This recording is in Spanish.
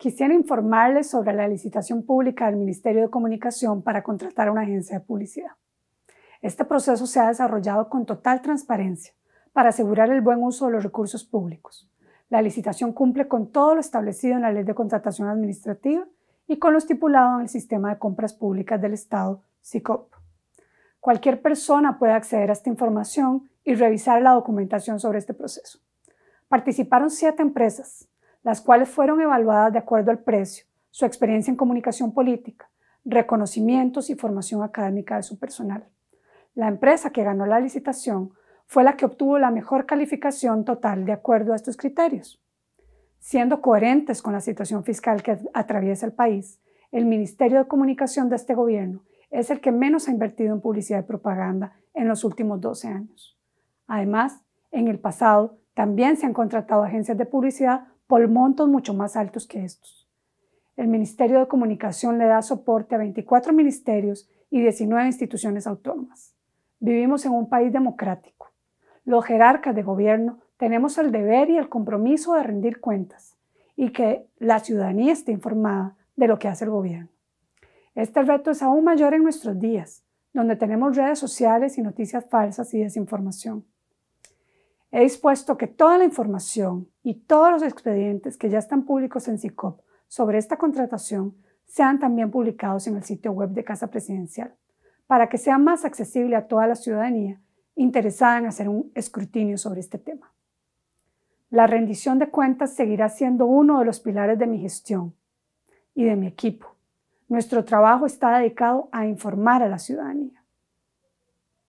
Quisiera informarles sobre la licitación pública del Ministerio de Comunicación para contratar a una agencia de publicidad. Este proceso se ha desarrollado con total transparencia para asegurar el buen uso de los recursos públicos. La licitación cumple con todo lo establecido en la Ley de Contratación Administrativa y con lo estipulado en el Sistema de Compras Públicas del Estado, SICOP. Cualquier persona puede acceder a esta información y revisar la documentación sobre este proceso. Participaron siete empresas, las cuales fueron evaluadas de acuerdo al precio, su experiencia en comunicación política, reconocimientos y formación académica de su personal. La empresa que ganó la licitación fue la que obtuvo la mejor calificación total de acuerdo a estos criterios. Siendo coherentes con la situación fiscal que atraviesa el país, el Ministerio de Comunicación de este gobierno es el que menos ha invertido en publicidad y propaganda en los últimos 12 años. Además, en el pasado también se han contratado agencias de publicidad polmontos mucho más altos que estos. El Ministerio de Comunicación le da soporte a 24 ministerios y 19 instituciones autónomas. Vivimos en un país democrático. Los jerarcas de gobierno tenemos el deber y el compromiso de rendir cuentas y que la ciudadanía esté informada de lo que hace el gobierno. Este reto es aún mayor en nuestros días, donde tenemos redes sociales y noticias falsas y desinformación he dispuesto que toda la información y todos los expedientes que ya están públicos en CICOP sobre esta contratación sean también publicados en el sitio web de Casa Presidencial, para que sea más accesible a toda la ciudadanía interesada en hacer un escrutinio sobre este tema. La rendición de cuentas seguirá siendo uno de los pilares de mi gestión y de mi equipo. Nuestro trabajo está dedicado a informar a la ciudadanía.